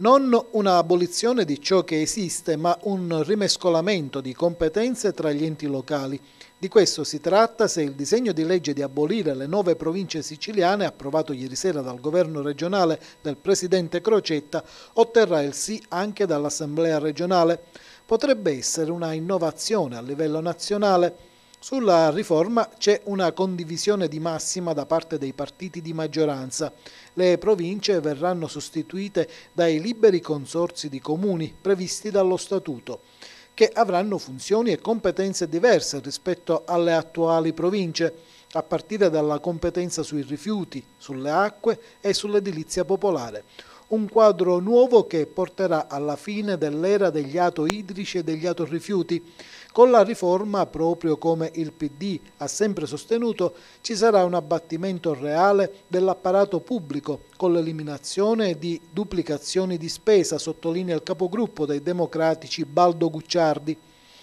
non un'abolizione di ciò che esiste, ma un rimescolamento di competenze tra gli enti locali. Di questo si tratta se il disegno di legge di abolire le nove province siciliane, approvato ieri sera dal governo regionale del presidente Crocetta, otterrà il sì anche dall'Assemblea regionale. Potrebbe essere una innovazione a livello nazionale sulla riforma c'è una condivisione di massima da parte dei partiti di maggioranza. Le province verranno sostituite dai liberi consorzi di comuni previsti dallo Statuto che avranno funzioni e competenze diverse rispetto alle attuali province, a partire dalla competenza sui rifiuti, sulle acque e sull'edilizia popolare un quadro nuovo che porterà alla fine dell'era degli ato idrici e degli ato rifiuti. Con la riforma, proprio come il PD ha sempre sostenuto, ci sarà un abbattimento reale dell'apparato pubblico con l'eliminazione di duplicazioni di spesa, sottolinea il capogruppo dei democratici Baldo Gucciardi.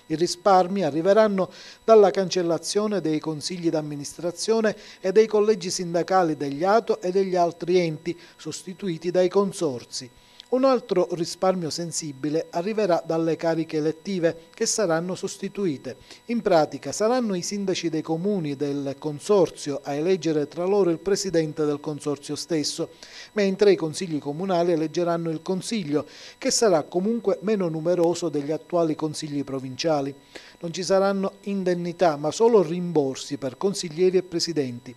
I risparmi arriveranno dalla cancellazione dei consigli d'amministrazione e dei collegi sindacali degli ATO e degli altri enti, sostituiti dai consorsi. Un altro risparmio sensibile arriverà dalle cariche elettive che saranno sostituite. In pratica saranno i sindaci dei comuni del consorzio a eleggere tra loro il presidente del consorzio stesso, mentre i consigli comunali eleggeranno il consiglio, che sarà comunque meno numeroso degli attuali consigli provinciali. Non ci saranno indennità ma solo rimborsi per consiglieri e presidenti.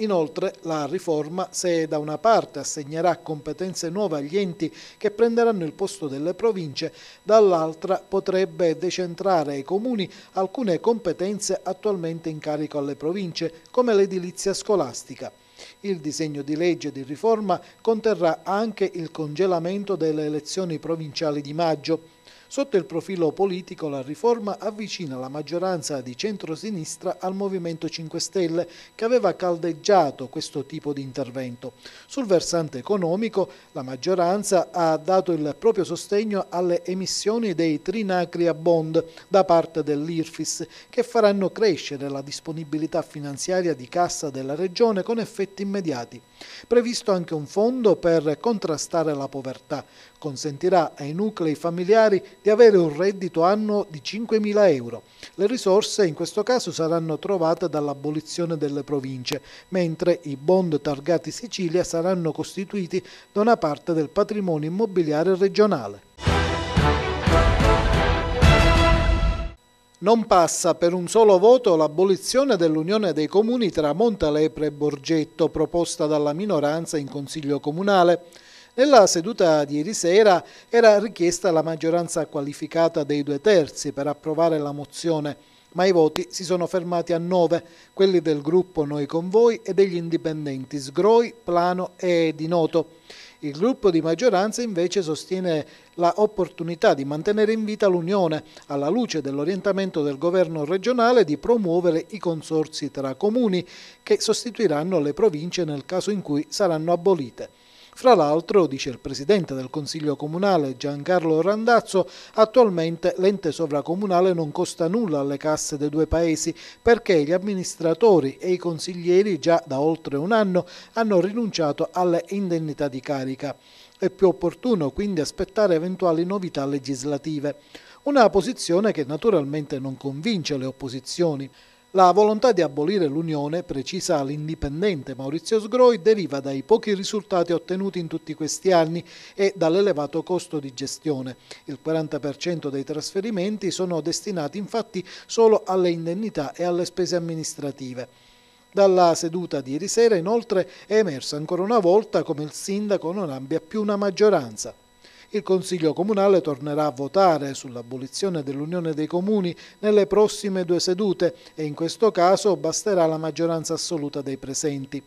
Inoltre la riforma, se da una parte assegnerà competenze nuove agli enti che prenderanno il posto delle province, dall'altra potrebbe decentrare ai comuni alcune competenze attualmente in carico alle province, come l'edilizia scolastica. Il disegno di legge di riforma conterrà anche il congelamento delle elezioni provinciali di maggio. Sotto il profilo politico la riforma avvicina la maggioranza di centrosinistra al Movimento 5 Stelle che aveva caldeggiato questo tipo di intervento. Sul versante economico la maggioranza ha dato il proprio sostegno alle emissioni dei Trinacria Bond da parte dell'IRFIS che faranno crescere la disponibilità finanziaria di cassa della Regione con effetti immediati. Previsto anche un fondo per contrastare la povertà consentirà ai nuclei familiari di avere un reddito annuo di 5.000 euro. Le risorse in questo caso saranno trovate dall'abolizione delle province, mentre i bond targati Sicilia saranno costituiti da una parte del patrimonio immobiliare regionale. Non passa per un solo voto l'abolizione dell'unione dei comuni tra Montalepre e Borgetto proposta dalla minoranza in Consiglio Comunale. Nella seduta di ieri sera era richiesta la maggioranza qualificata dei due terzi per approvare la mozione, ma i voti si sono fermati a nove, quelli del gruppo Noi con voi e degli indipendenti Sgroi, Plano e Di Noto. Il gruppo di maggioranza invece sostiene la opportunità di mantenere in vita l'Unione alla luce dell'orientamento del governo regionale di promuovere i consorsi tra comuni che sostituiranno le province nel caso in cui saranno abolite. Fra l'altro, dice il presidente del Consiglio Comunale Giancarlo Randazzo, attualmente l'ente sovracomunale non costa nulla alle casse dei due paesi perché gli amministratori e i consiglieri già da oltre un anno hanno rinunciato alle indennità di carica. È più opportuno quindi aspettare eventuali novità legislative. Una posizione che naturalmente non convince le opposizioni. La volontà di abolire l'Unione, precisa l'indipendente Maurizio Sgroi, deriva dai pochi risultati ottenuti in tutti questi anni e dall'elevato costo di gestione. Il 40% dei trasferimenti sono destinati infatti solo alle indennità e alle spese amministrative. Dalla seduta di ieri sera inoltre è emerso ancora una volta come il sindaco non abbia più una maggioranza. Il Consiglio Comunale tornerà a votare sull'abolizione dell'Unione dei Comuni nelle prossime due sedute e in questo caso basterà la maggioranza assoluta dei presenti.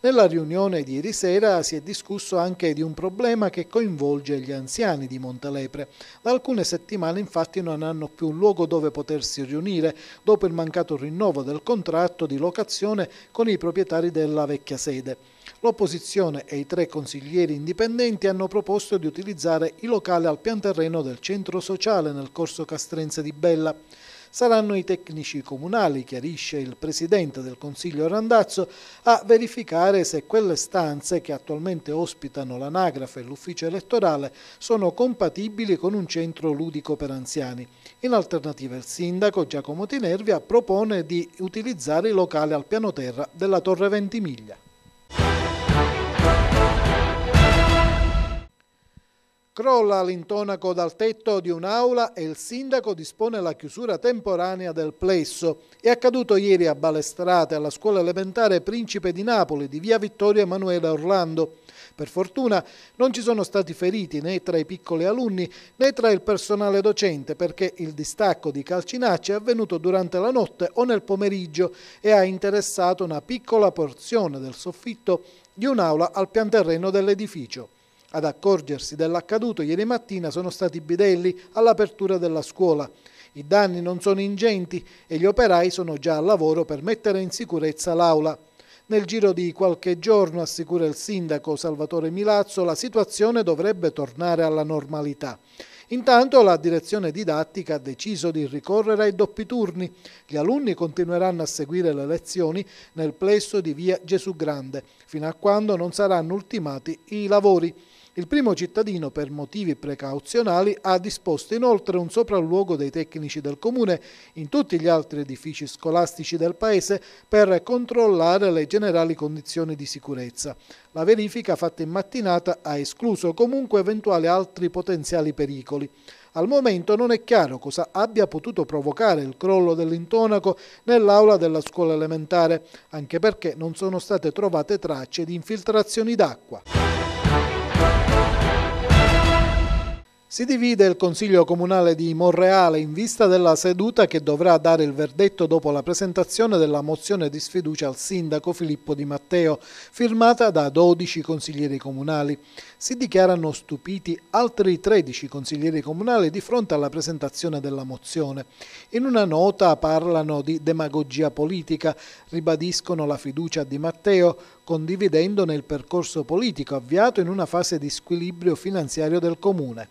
Nella riunione di ieri sera si è discusso anche di un problema che coinvolge gli anziani di Montelepre. Da alcune settimane infatti non hanno più un luogo dove potersi riunire dopo il mancato rinnovo del contratto di locazione con i proprietari della vecchia sede. L'opposizione e i tre consiglieri indipendenti hanno proposto di utilizzare i locali al pian terreno del centro sociale nel corso castrense di Bella. Saranno i tecnici comunali, chiarisce il presidente del Consiglio Randazzo, a verificare se quelle stanze che attualmente ospitano l'anagrafe e l'ufficio elettorale sono compatibili con un centro ludico per anziani. In alternativa il sindaco Giacomo Tinervia propone di utilizzare i locali al piano terra della Torre Ventimiglia. Crolla l'intonaco dal tetto di un'aula e il sindaco dispone la chiusura temporanea del plesso. È accaduto ieri a Balestrate, alla scuola elementare Principe di Napoli, di via Vittorio Emanuele Orlando. Per fortuna non ci sono stati feriti né tra i piccoli alunni né tra il personale docente perché il distacco di Calcinacci è avvenuto durante la notte o nel pomeriggio e ha interessato una piccola porzione del soffitto di un'aula al pian terreno dell'edificio. Ad accorgersi dell'accaduto ieri mattina sono stati i bidelli all'apertura della scuola. I danni non sono ingenti e gli operai sono già al lavoro per mettere in sicurezza l'aula. Nel giro di qualche giorno, assicura il sindaco Salvatore Milazzo, la situazione dovrebbe tornare alla normalità. Intanto la direzione didattica ha deciso di ricorrere ai doppi turni. Gli alunni continueranno a seguire le lezioni nel plesso di via Gesù Grande, fino a quando non saranno ultimati i lavori. Il primo cittadino, per motivi precauzionali, ha disposto inoltre un sopralluogo dei tecnici del comune in tutti gli altri edifici scolastici del paese per controllare le generali condizioni di sicurezza. La verifica fatta in mattinata ha escluso comunque eventuali altri potenziali pericoli. Al momento non è chiaro cosa abbia potuto provocare il crollo dell'intonaco nell'aula della scuola elementare, anche perché non sono state trovate tracce di infiltrazioni d'acqua. Si divide il Consiglio Comunale di Monreale in vista della seduta che dovrà dare il verdetto dopo la presentazione della mozione di sfiducia al sindaco Filippo Di Matteo, firmata da 12 consiglieri comunali. Si dichiarano stupiti altri 13 consiglieri comunali di fronte alla presentazione della mozione. In una nota parlano di demagogia politica, ribadiscono la fiducia a Di Matteo, condividendone il percorso politico avviato in una fase di squilibrio finanziario del Comune.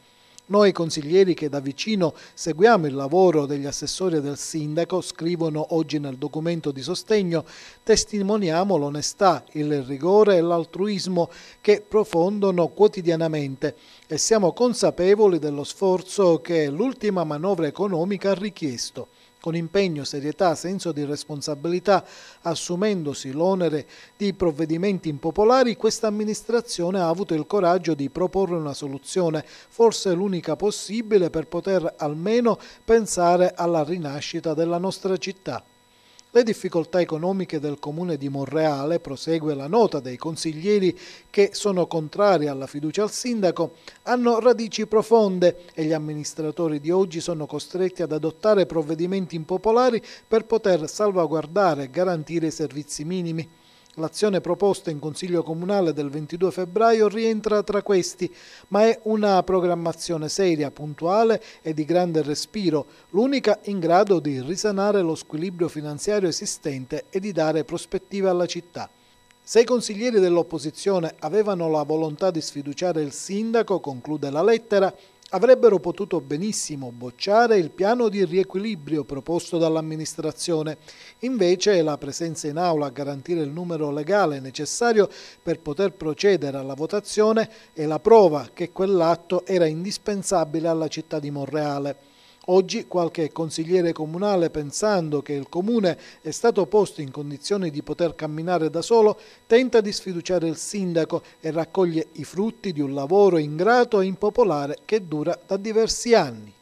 Noi consiglieri che da vicino seguiamo il lavoro degli assessori e del sindaco, scrivono oggi nel documento di sostegno, testimoniamo l'onestà, il rigore e l'altruismo che profondono quotidianamente e siamo consapevoli dello sforzo che l'ultima manovra economica ha richiesto con impegno, serietà, senso di responsabilità, assumendosi l'onere di provvedimenti impopolari, questa amministrazione ha avuto il coraggio di proporre una soluzione, forse l'unica possibile per poter almeno pensare alla rinascita della nostra città. Le difficoltà economiche del comune di Monreale, prosegue la nota dei consiglieri che sono contrari alla fiducia al sindaco, hanno radici profonde e gli amministratori di oggi sono costretti ad adottare provvedimenti impopolari per poter salvaguardare e garantire i servizi minimi. L'azione proposta in Consiglio Comunale del 22 febbraio rientra tra questi, ma è una programmazione seria, puntuale e di grande respiro, l'unica in grado di risanare lo squilibrio finanziario esistente e di dare prospettive alla città. Se i consiglieri dell'opposizione avevano la volontà di sfiduciare il sindaco, conclude la lettera, avrebbero potuto benissimo bocciare il piano di riequilibrio proposto dall'amministrazione. Invece la presenza in aula a garantire il numero legale necessario per poter procedere alla votazione è la prova che quell'atto era indispensabile alla città di Monreale. Oggi qualche consigliere comunale, pensando che il comune è stato posto in condizione di poter camminare da solo, tenta di sfiduciare il sindaco e raccoglie i frutti di un lavoro ingrato e impopolare che dura da diversi anni.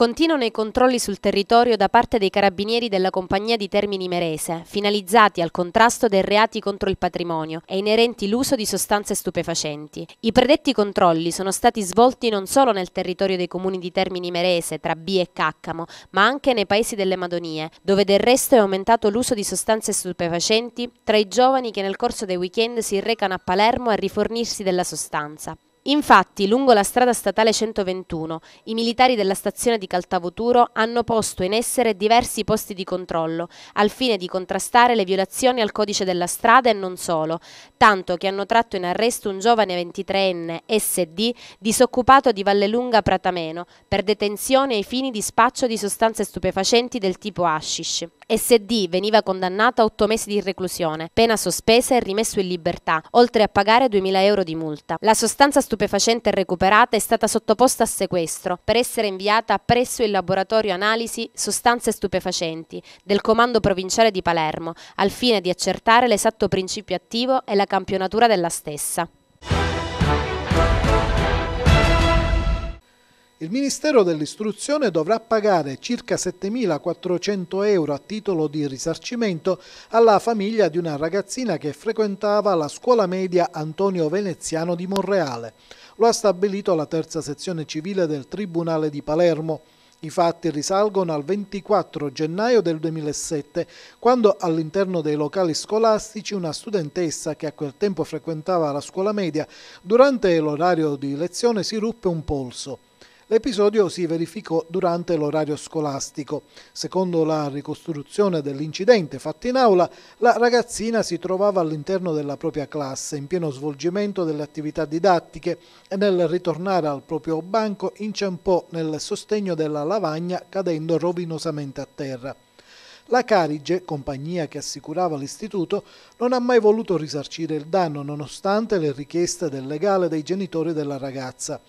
Continuano i controlli sul territorio da parte dei carabinieri della compagnia di Termini Merese, finalizzati al contrasto dei reati contro il patrimonio e inerenti l'uso di sostanze stupefacenti. I predetti controlli sono stati svolti non solo nel territorio dei comuni di Termini Merese, tra B e Caccamo, ma anche nei paesi delle Madonie, dove del resto è aumentato l'uso di sostanze stupefacenti tra i giovani che nel corso dei weekend si recano a Palermo a rifornirsi della sostanza. Infatti, lungo la strada statale 121, i militari della stazione di Caltavoturo hanno posto in essere diversi posti di controllo, al fine di contrastare le violazioni al codice della strada e non solo, tanto che hanno tratto in arresto un giovane 23enne SD disoccupato di Vallelunga Pratameno per detenzione ai fini di spaccio di sostanze stupefacenti del tipo hashish. SD veniva condannato a 8 mesi di reclusione, pena sospesa e rimesso in libertà, oltre a pagare 2.000 euro di multa. La sostanza stupefacente recuperata è stata sottoposta a sequestro per essere inviata presso il laboratorio analisi sostanze stupefacenti del Comando Provinciale di Palermo al fine di accertare l'esatto principio attivo e la campionatura della stessa. Il Ministero dell'Istruzione dovrà pagare circa 7.400 euro a titolo di risarcimento alla famiglia di una ragazzina che frequentava la scuola media Antonio Veneziano di Monreale. Lo ha stabilito la terza sezione civile del Tribunale di Palermo. I fatti risalgono al 24 gennaio del 2007, quando all'interno dei locali scolastici una studentessa che a quel tempo frequentava la scuola media, durante l'orario di lezione si ruppe un polso. L'episodio si verificò durante l'orario scolastico. Secondo la ricostruzione dell'incidente fatta in aula, la ragazzina si trovava all'interno della propria classe, in pieno svolgimento delle attività didattiche e nel ritornare al proprio banco inciampò nel sostegno della lavagna cadendo rovinosamente a terra. La Carige, compagnia che assicurava l'istituto, non ha mai voluto risarcire il danno nonostante le richieste del legale dei genitori della ragazza.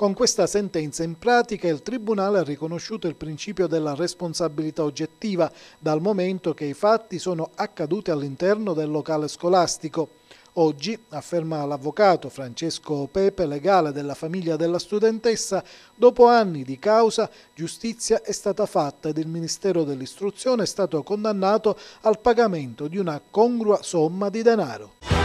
Con questa sentenza in pratica il Tribunale ha riconosciuto il principio della responsabilità oggettiva dal momento che i fatti sono accaduti all'interno del locale scolastico. Oggi, afferma l'avvocato Francesco Pepe, legale della famiglia della studentessa, dopo anni di causa giustizia è stata fatta ed il Ministero dell'Istruzione è stato condannato al pagamento di una congrua somma di denaro.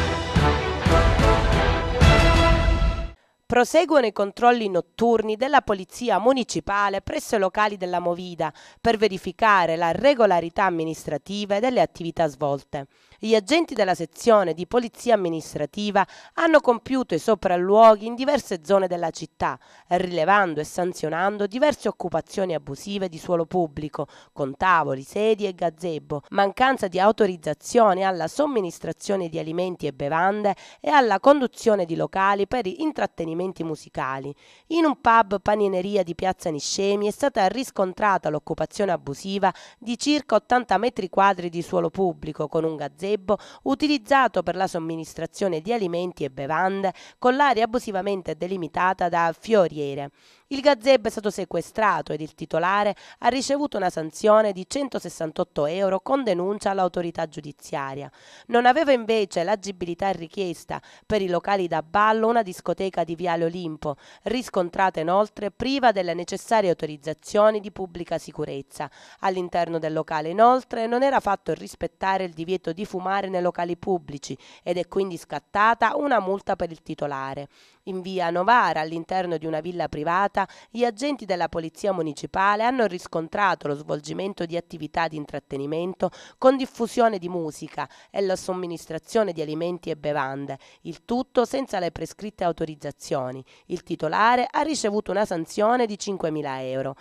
Proseguono i controlli notturni della Polizia Municipale presso i locali della Movida per verificare la regolarità amministrativa delle attività svolte. Gli agenti della sezione di polizia amministrativa hanno compiuto i sopralluoghi in diverse zone della città, rilevando e sanzionando diverse occupazioni abusive di suolo pubblico, con tavoli, sedie e gazebo, mancanza di autorizzazione alla somministrazione di alimenti e bevande e alla conduzione di locali per intrattenimenti musicali. In un pub panineria di Piazza Niscemi è stata riscontrata l'occupazione abusiva di circa 80 metri quadri di suolo pubblico con un gazebo Villorebo utilizzato per la somministrazione di alimenti e bevande con l'area abusivamente delimitata da fioriere. Il gazebo è stato sequestrato ed il titolare ha ricevuto una sanzione di 168 euro con denuncia all'autorità giudiziaria. Non aveva invece l'agibilità richiesta per i locali da ballo una discoteca di Viale Olimpo, riscontrata inoltre priva delle necessarie autorizzazioni di pubblica sicurezza. All'interno del locale inoltre non era fatto rispettare il divieto di fumare nei locali pubblici ed è quindi scattata una multa per il titolare. In via Novara, all'interno di una villa privata, gli agenti della Polizia Municipale hanno riscontrato lo svolgimento di attività di intrattenimento con diffusione di musica e la somministrazione di alimenti e bevande, il tutto senza le prescritte autorizzazioni. Il titolare ha ricevuto una sanzione di 5.000 euro.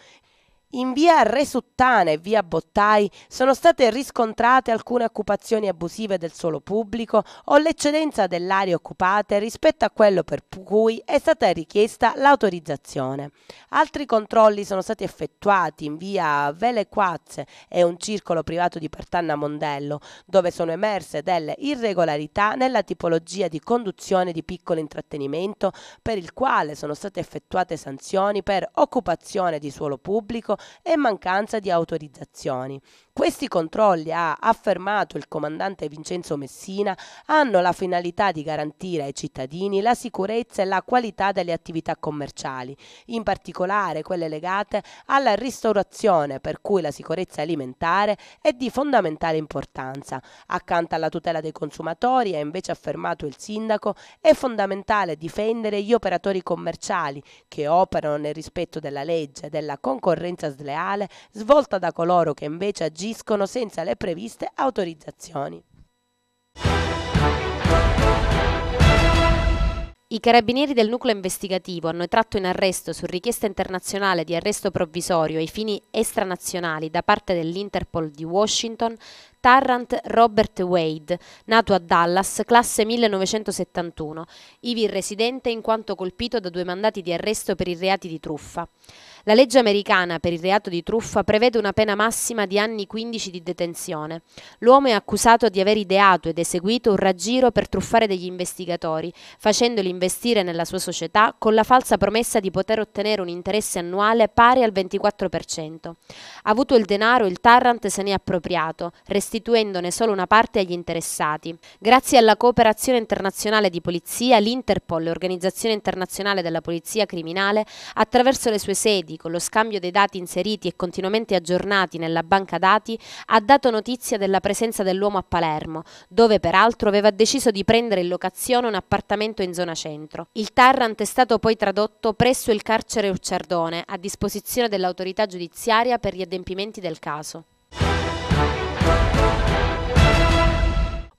In via Resuttana e via Bottai sono state riscontrate alcune occupazioni abusive del suolo pubblico o l'eccedenza dell'area occupata rispetto a quello per cui è stata richiesta l'autorizzazione. Altri controlli sono stati effettuati in via Vele Quazze e un circolo privato di Pertanna Mondello, dove sono emerse delle irregolarità nella tipologia di conduzione di piccolo intrattenimento per il quale sono state effettuate sanzioni per occupazione di suolo pubblico e mancanza di autorizzazioni. Questi controlli, ha affermato il comandante Vincenzo Messina, hanno la finalità di garantire ai cittadini la sicurezza e la qualità delle attività commerciali, in particolare quelle legate alla ristorazione, per cui la sicurezza alimentare è di fondamentale importanza. Accanto alla tutela dei consumatori, ha invece affermato il sindaco, è fondamentale difendere gli operatori commerciali che operano nel rispetto della legge, e della concorrenza sleale, svolta da coloro che invece agiscono agiscono senza le previste autorizzazioni. I carabinieri del nucleo investigativo hanno tratto in arresto su richiesta internazionale di arresto provvisorio ai fini estranazionali da parte dell'Interpol di Washington Tarrant Robert Wade, nato a Dallas, classe 1971, ivi residente in quanto colpito da due mandati di arresto per i reati di truffa. La legge americana per il reato di truffa prevede una pena massima di anni 15 di detenzione. L'uomo è accusato di aver ideato ed eseguito un raggiro per truffare degli investigatori, facendoli investire nella sua società con la falsa promessa di poter ottenere un interesse annuale pari al 24%. Avuto il denaro, il Tarrant se ne è appropriato, restituendo restituendone solo una parte agli interessati. Grazie alla cooperazione internazionale di polizia, l'Interpol, l'Organizzazione Internazionale della Polizia Criminale, attraverso le sue sedi, con lo scambio dei dati inseriti e continuamente aggiornati nella banca dati, ha dato notizia della presenza dell'uomo a Palermo, dove peraltro aveva deciso di prendere in locazione un appartamento in zona centro. Il Tarrant è stato poi tradotto presso il carcere Ucciardone, a disposizione dell'autorità giudiziaria per gli adempimenti del caso.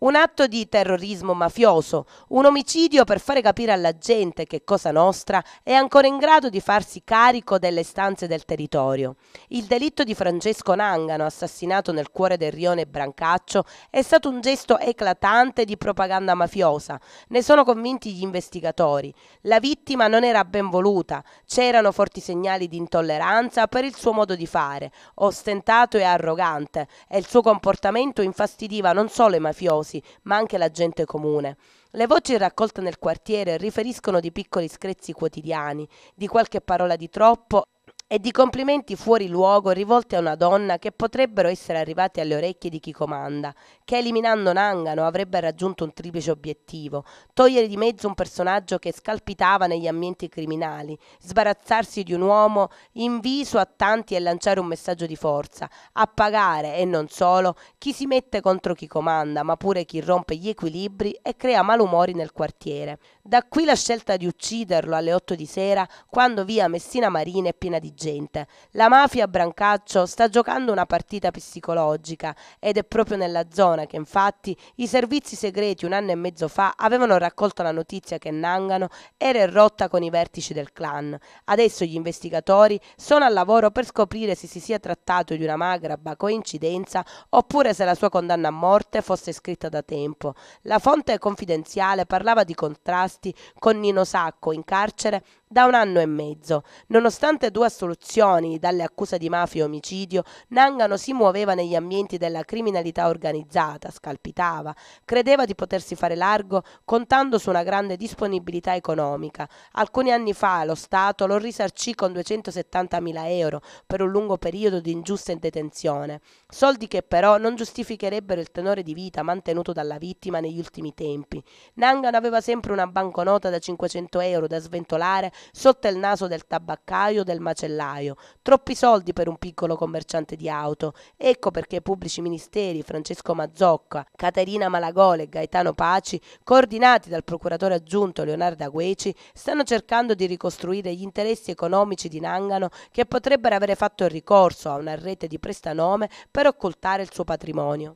Un atto di terrorismo mafioso, un omicidio per fare capire alla gente che Cosa Nostra è ancora in grado di farsi carico delle stanze del territorio. Il delitto di Francesco Nangano, assassinato nel cuore del rione Brancaccio, è stato un gesto eclatante di propaganda mafiosa. Ne sono convinti gli investigatori. La vittima non era ben voluta, c'erano forti segnali di intolleranza per il suo modo di fare, ostentato e arrogante, e il suo comportamento infastidiva non solo i mafiosi, studiosi, ma anche la gente comune. Le voci raccolte nel quartiere riferiscono di piccoli screzzi quotidiani, di qualche parola di troppo e di complimenti fuori luogo rivolti a una donna che potrebbero essere arrivati alle orecchie di chi comanda, che eliminando Nangano avrebbe raggiunto un triplice obiettivo, togliere di mezzo un personaggio che scalpitava negli ambienti criminali, sbarazzarsi di un uomo inviso a tanti e lanciare un messaggio di forza, appagare e non solo chi si mette contro chi comanda, ma pure chi rompe gli equilibri e crea malumori nel quartiere. Da qui la scelta di ucciderlo alle 8 di sera quando via Messina Marina è piena di gente. La mafia Brancaccio sta giocando una partita psicologica ed è proprio nella zona che infatti i servizi segreti un anno e mezzo fa avevano raccolto la notizia che Nangano era in rotta con i vertici del clan. Adesso gli investigatori sono al lavoro per scoprire se si sia trattato di una magraba coincidenza oppure se la sua condanna a morte fosse scritta da tempo. La fonte confidenziale parlava di contrasti con Nino Sacco in carcere da un anno e mezzo. Nonostante due assoluzioni dalle accuse di mafia e omicidio, Nangano si muoveva negli ambienti della criminalità organizzata, scalpitava, credeva di potersi fare largo contando su una grande disponibilità economica. Alcuni anni fa lo Stato lo risarcì con 270.000 euro per un lungo periodo di ingiusta detenzione, soldi che però non giustificherebbero il tenore di vita mantenuto dalla vittima negli ultimi tempi. Nangano aveva sempre una banconota da 500 euro da sventolare sotto il naso del tabaccaio o del macellaio. Troppi soldi per un piccolo commerciante di auto. Ecco perché i pubblici ministeri Francesco Mazzocca, Caterina Malagole e Gaetano Paci, coordinati dal procuratore aggiunto Leonardo Agueci, stanno cercando di ricostruire gli interessi economici di Nangano che potrebbero avere fatto ricorso a una rete di prestanome per occultare il suo patrimonio.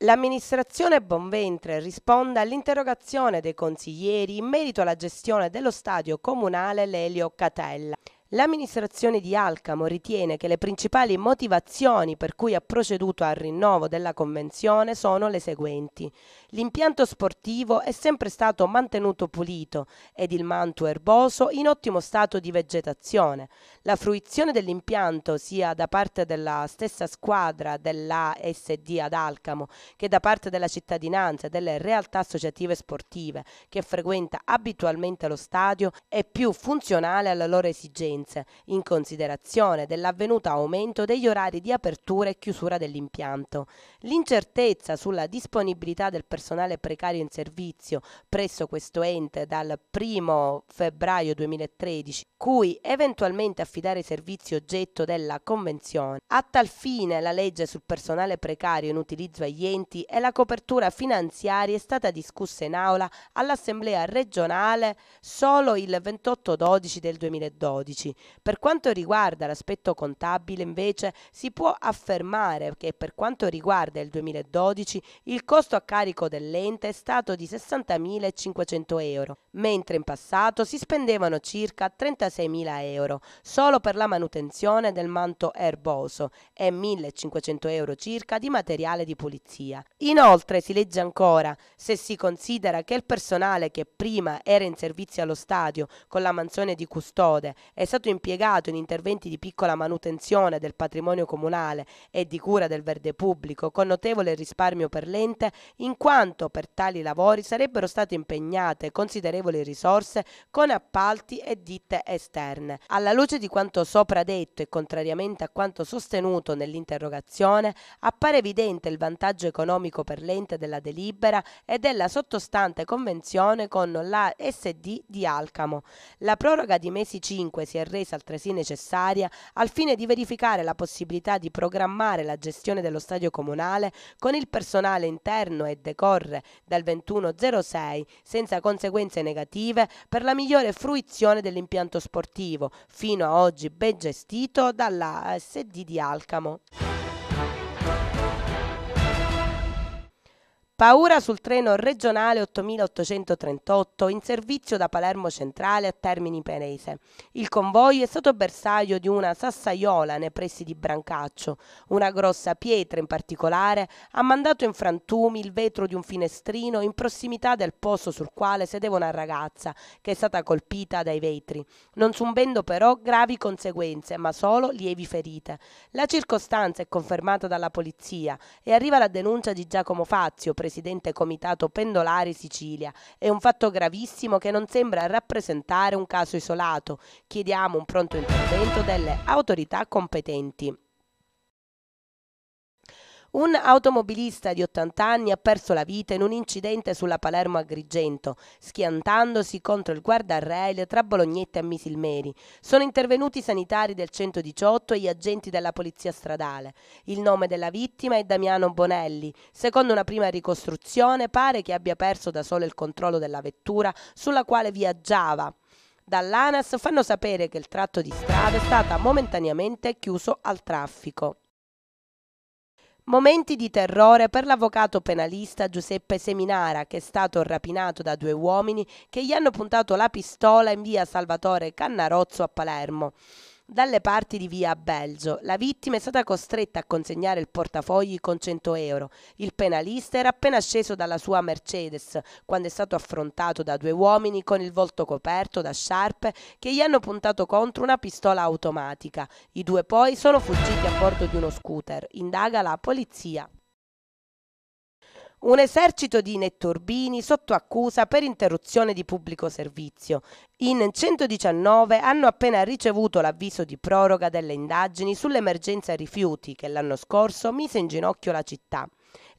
L'amministrazione Bonventre risponde all'interrogazione dei consiglieri in merito alla gestione dello stadio comunale Lelio Catella. L'amministrazione di Alcamo ritiene che le principali motivazioni per cui ha proceduto al rinnovo della convenzione sono le seguenti. L'impianto sportivo è sempre stato mantenuto pulito ed il manto erboso in ottimo stato di vegetazione. La fruizione dell'impianto sia da parte della stessa squadra dell'ASD ad Alcamo che da parte della cittadinanza e delle realtà associative sportive che frequenta abitualmente lo stadio è più funzionale alla loro esigenza scadenze, in considerazione dell'avvenuto aumento degli orari di apertura e chiusura dell'impianto. L'incertezza sulla disponibilità del personale precario in servizio presso questo ente dal 1 febbraio 2013, cui eventualmente affidare i servizi oggetto della Convenzione. A tal fine la legge sul personale precario in utilizzo agli enti e la copertura finanziaria è stata discussa in aula all'Assemblea regionale solo il 28 12 del 2012 pubblici. Per quanto riguarda l'aspetto contabile invece si può affermare che per quanto riguarda il 2012 il costo a carico dell'ente è stato di 60.500 euro, mentre in passato si spendevano circa 36.000 euro solo per la manutenzione del manto erboso e 1.500 euro circa di materiale di pulizia. Inoltre si legge ancora se si considera che il personale che prima era in servizio allo stadio con la mansione di custode è stato stato impiegato in interventi di piccola manutenzione del patrimonio comunale e di cura del verde pubblico con notevole risparmio per l'ente in quanto per tali lavori sarebbero state impegnate considerevoli risorse con appalti e ditte esterne. Alla luce di quanto sopra detto e contrariamente a quanto sostenuto nell'interrogazione, appare evidente il vantaggio economico per l'ente della delibera e della sottostante convenzione con la SD di Alcamo. La proroga di mesi 5 si è resa altresì necessaria al fine di verificare la possibilità di programmare la gestione dello stadio comunale con il personale interno e decorre dal 2106 senza conseguenze negative per la migliore fruizione dell'impianto sportivo, fino a oggi ben gestito dalla SD di Alcamo. Paura sul treno regionale 8838 in servizio da Palermo Centrale a Termini Penese. Il convoglio è stato bersaglio di una sassaiola nei pressi di Brancaccio. Una grossa pietra in particolare ha mandato in frantumi il vetro di un finestrino in prossimità del posto sul quale sedeva una ragazza che è stata colpita dai vetri, non subendo però gravi conseguenze ma solo lievi ferite. La circostanza è confermata dalla polizia e arriva la denuncia di Giacomo Fazio, presidente Comitato Pendolari Sicilia. È un fatto gravissimo che non sembra rappresentare un caso isolato. Chiediamo un pronto intervento delle autorità competenti. Un automobilista di 80 anni ha perso la vita in un incidente sulla Palermo Agrigento, schiantandosi contro il guardarrail tra Bolognetta e Misilmeri. Sono intervenuti i sanitari del 118 e gli agenti della polizia stradale. Il nome della vittima è Damiano Bonelli. Secondo una prima ricostruzione pare che abbia perso da solo il controllo della vettura sulla quale viaggiava dall'ANAS fanno sapere che il tratto di strada è stato momentaneamente chiuso al traffico. Momenti di terrore per l'avvocato penalista Giuseppe Seminara, che è stato rapinato da due uomini che gli hanno puntato la pistola in via Salvatore Cannarozzo a Palermo dalle parti di via Belgio. La vittima è stata costretta a consegnare il portafogli con 100 euro. Il penalista era appena sceso dalla sua Mercedes quando è stato affrontato da due uomini con il volto coperto da sciarpe che gli hanno puntato contro una pistola automatica. I due poi sono fuggiti a bordo di uno scooter, indaga la polizia. Un esercito di nettorbini sotto accusa per interruzione di pubblico servizio. In 119 hanno appena ricevuto l'avviso di proroga delle indagini sull'emergenza rifiuti che l'anno scorso mise in ginocchio la città.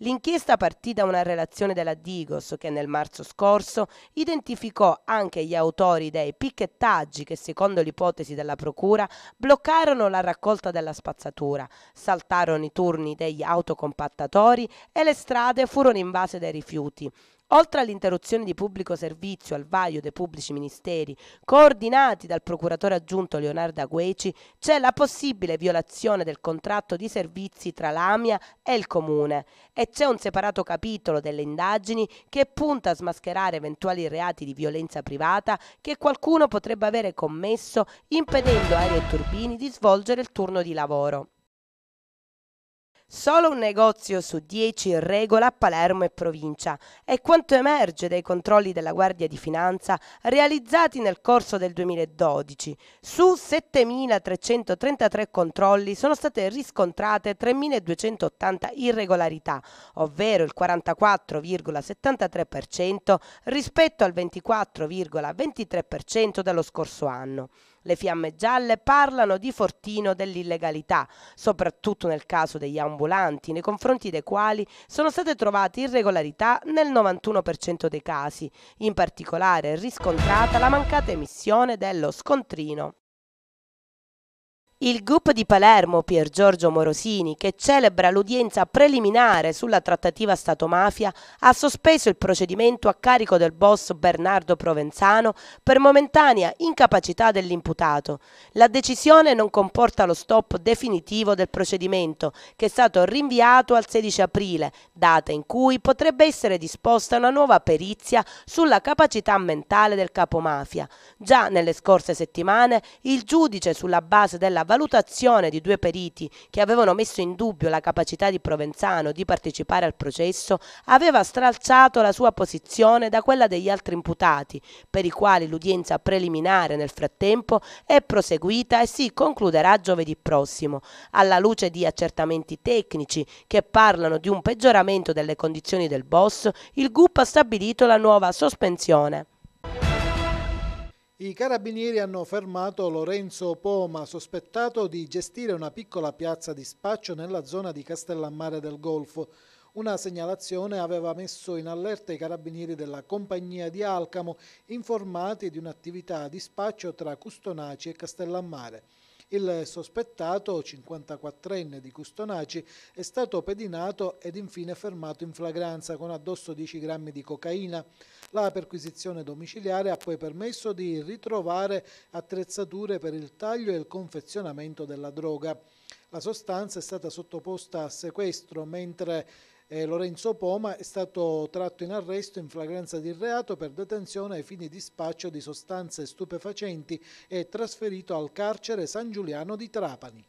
L'inchiesta partì da una relazione della Digos che nel marzo scorso identificò anche gli autori dei picchettaggi che secondo l'ipotesi della procura bloccarono la raccolta della spazzatura, saltarono i turni degli autocompattatori e le strade furono invase dai rifiuti. Oltre all'interruzione di pubblico servizio al vaglio dei pubblici ministeri, coordinati dal procuratore aggiunto Leonardo Agueci, c'è la possibile violazione del contratto di servizi tra l'AMIA e il Comune e c'è un separato capitolo delle indagini che punta a smascherare eventuali reati di violenza privata che qualcuno potrebbe avere commesso impedendo a Aereo Turbini di svolgere il turno di lavoro. Solo un negozio su dieci regola a Palermo e provincia. È quanto emerge dai controlli della Guardia di Finanza realizzati nel corso del 2012. Su 7.333 controlli sono state riscontrate 3.280 irregolarità, ovvero il 44,73% rispetto al 24,23% dello scorso anno. Le fiamme gialle parlano di fortino dell'illegalità, soprattutto nel caso degli ambulanti, nei confronti dei quali sono state trovate irregolarità nel 91% dei casi, in particolare riscontrata la mancata emissione dello scontrino il GUP di Palermo Pier Giorgio Morosini, che celebra l'udienza preliminare sulla trattativa Stato-mafia, ha sospeso il procedimento a carico del boss Bernardo Provenzano per momentanea incapacità dell'imputato. La decisione non comporta lo stop definitivo del procedimento, che è stato rinviato al 16 aprile, data in cui potrebbe essere disposta una nuova perizia sulla capacità mentale del capo mafia. Già nelle scorse settimane il giudice sulla base della valutazione di due periti che avevano messo in dubbio la capacità di Provenzano di partecipare al processo, aveva stralciato la sua posizione da quella degli altri imputati, per i quali l'udienza preliminare nel frattempo è proseguita e si concluderà giovedì prossimo, alla luce di accertamenti tecnici che parlano di un peggioramento delle condizioni del boss, il GUP ha stabilito la nuova sospensione. I carabinieri hanno fermato Lorenzo Poma, sospettato di gestire una piccola piazza di spaccio nella zona di Castellammare del Golfo. Una segnalazione aveva messo in allerta i carabinieri della compagnia di Alcamo, informati di un'attività di spaccio tra Custonaci e Castellammare. Il sospettato, 54enne di Custonaci, è stato pedinato ed infine fermato in flagranza con addosso 10 grammi di cocaina. La perquisizione domiciliare ha poi permesso di ritrovare attrezzature per il taglio e il confezionamento della droga. La sostanza è stata sottoposta a sequestro mentre eh, Lorenzo Poma è stato tratto in arresto in flagranza di reato per detenzione ai fini di spaccio di sostanze stupefacenti e trasferito al carcere San Giuliano di Trapani.